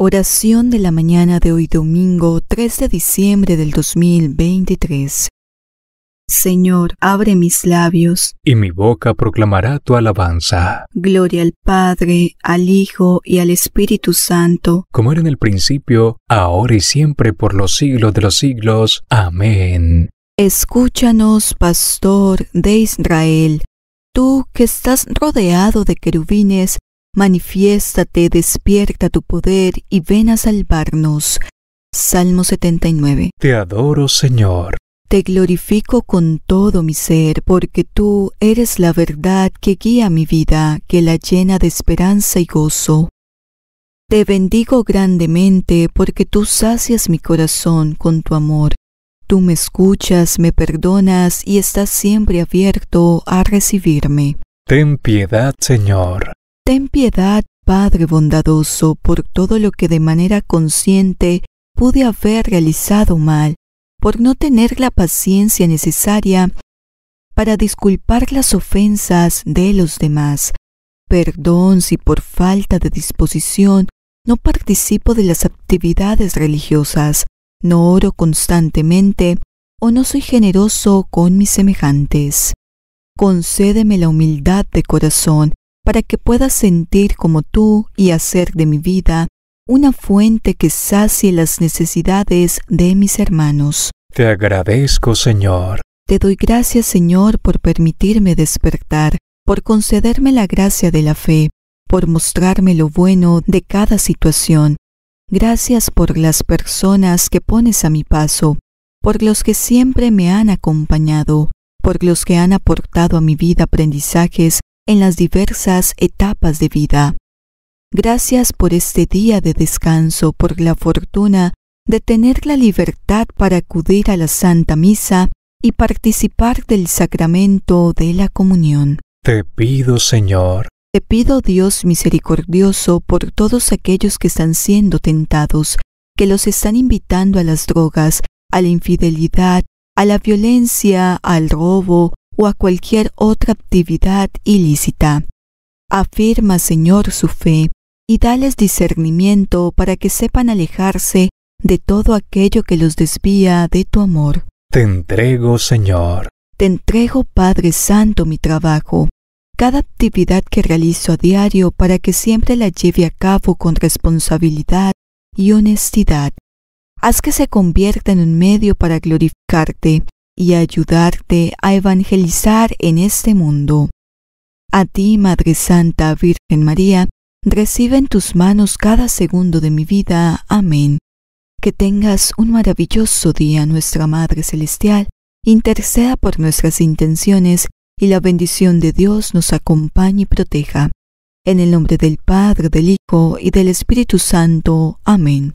Oración de la mañana de hoy domingo 3 de diciembre del 2023. Señor, abre mis labios. Y mi boca proclamará tu alabanza. Gloria al Padre, al Hijo y al Espíritu Santo. Como era en el principio, ahora y siempre, por los siglos de los siglos. Amén. Escúchanos, pastor de Israel, tú que estás rodeado de querubines Manifiéstate, despierta tu poder y ven a salvarnos. Salmo 79. Te adoro, Señor. Te glorifico con todo mi ser, porque tú eres la verdad que guía mi vida, que la llena de esperanza y gozo. Te bendigo grandemente, porque tú sacias mi corazón con tu amor. Tú me escuchas, me perdonas y estás siempre abierto a recibirme. Ten piedad, Señor. Ten piedad, Padre bondadoso, por todo lo que de manera consciente pude haber realizado mal, por no tener la paciencia necesaria para disculpar las ofensas de los demás. Perdón si por falta de disposición no participo de las actividades religiosas, no oro constantemente o no soy generoso con mis semejantes. Concédeme la humildad de corazón para que pueda sentir como tú y hacer de mi vida una fuente que sacie las necesidades de mis hermanos. Te agradezco, Señor. Te doy gracias, Señor, por permitirme despertar, por concederme la gracia de la fe, por mostrarme lo bueno de cada situación. Gracias por las personas que pones a mi paso, por los que siempre me han acompañado, por los que han aportado a mi vida aprendizajes en las diversas etapas de vida. Gracias por este día de descanso, por la fortuna de tener la libertad para acudir a la Santa Misa y participar del sacramento de la comunión. Te pido, Señor. Te pido, Dios misericordioso, por todos aquellos que están siendo tentados, que los están invitando a las drogas, a la infidelidad, a la violencia, al robo, o a cualquier otra actividad ilícita. Afirma, Señor, su fe y dales discernimiento para que sepan alejarse de todo aquello que los desvía de tu amor. Te entrego, Señor. Te entrego, Padre Santo, mi trabajo, cada actividad que realizo a diario para que siempre la lleve a cabo con responsabilidad y honestidad. Haz que se convierta en un medio para glorificarte y ayudarte a evangelizar en este mundo. A ti, Madre Santa Virgen María, recibe en tus manos cada segundo de mi vida. Amén. Que tengas un maravilloso día, nuestra Madre Celestial, interceda por nuestras intenciones y la bendición de Dios nos acompañe y proteja. En el nombre del Padre, del Hijo y del Espíritu Santo. Amén.